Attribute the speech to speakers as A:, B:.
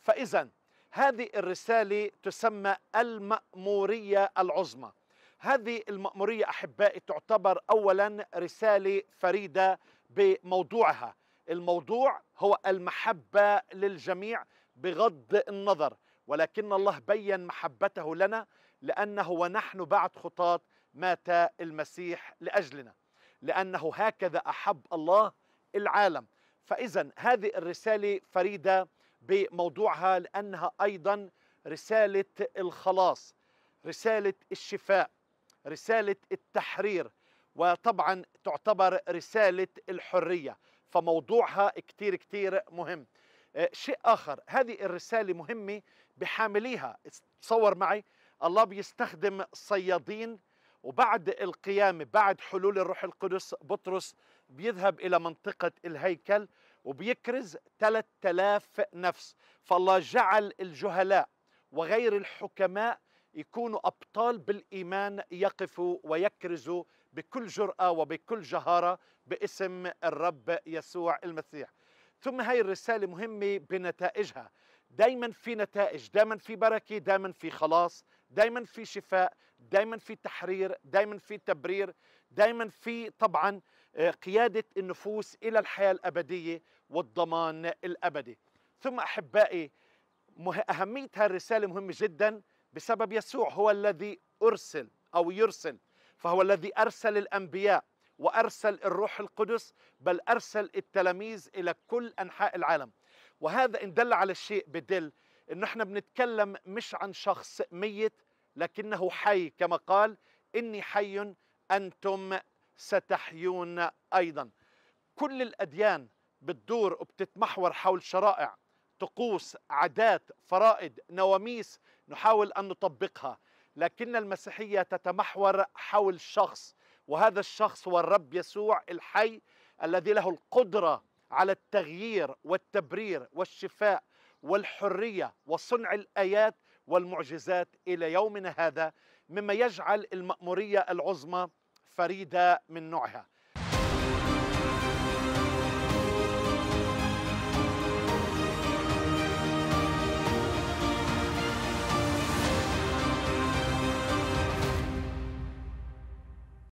A: فإذا هذه الرسالة تسمى المأمورية العظمى هذه المأمورية أحبائي تعتبر أولا رسالة فريدة بموضوعها الموضوع هو المحبة للجميع بغض النظر ولكن الله بين محبته لنا لأنه ونحن بعد خطاة مات المسيح لأجلنا لأنه هكذا أحب الله العالم فإذا هذه الرسالة فريدة بموضوعها لانها ايضا رساله الخلاص رساله الشفاء رساله التحرير وطبعا تعتبر رساله الحريه فموضوعها كتير كتير مهم آه، شيء اخر هذه الرساله مهمه بحامليها تصور معي الله بيستخدم صيادين وبعد القيامة بعد حلول الروح القدس بطرس بيذهب إلى منطقة الهيكل وبيكرز 3000 نفس فالله جعل الجهلاء وغير الحكماء يكونوا أبطال بالإيمان يقفوا ويكرزوا بكل جرأة وبكل جهارة باسم الرب يسوع المسيح ثم هاي الرسالة مهمة بنتائجها دايما في نتائج دايما في بركة دايما في خلاص دايما في شفاء دايما في تحرير دايما في تبرير دايما في طبعا آه، قيادة النفوس إلى الحياة الأبدية والضمان الأبدي ثم أحبائي أهمية هالرسالة مهمة جدا بسبب يسوع هو الذي أرسل أو يرسل فهو الذي أرسل الأنبياء وأرسل الروح القدس بل أرسل التلاميذ إلى كل أنحاء العالم وهذا إن دل على الشيء بدل إنه إحنا بنتكلم مش عن شخص ميت لكنه حي كما قال إني حي أنتم ستحيون أيضا كل الأديان بتدور وبتتمحور حول شرائع طقوس عادات فرائد نواميس نحاول أن نطبقها لكن المسيحية تتمحور حول شخص وهذا الشخص هو الرب يسوع الحي الذي له القدرة على التغيير والتبرير والشفاء والحرية وصنع الآيات والمعجزات إلى يومنا هذا مما يجعل المأمورية العظمى فريده من نوعها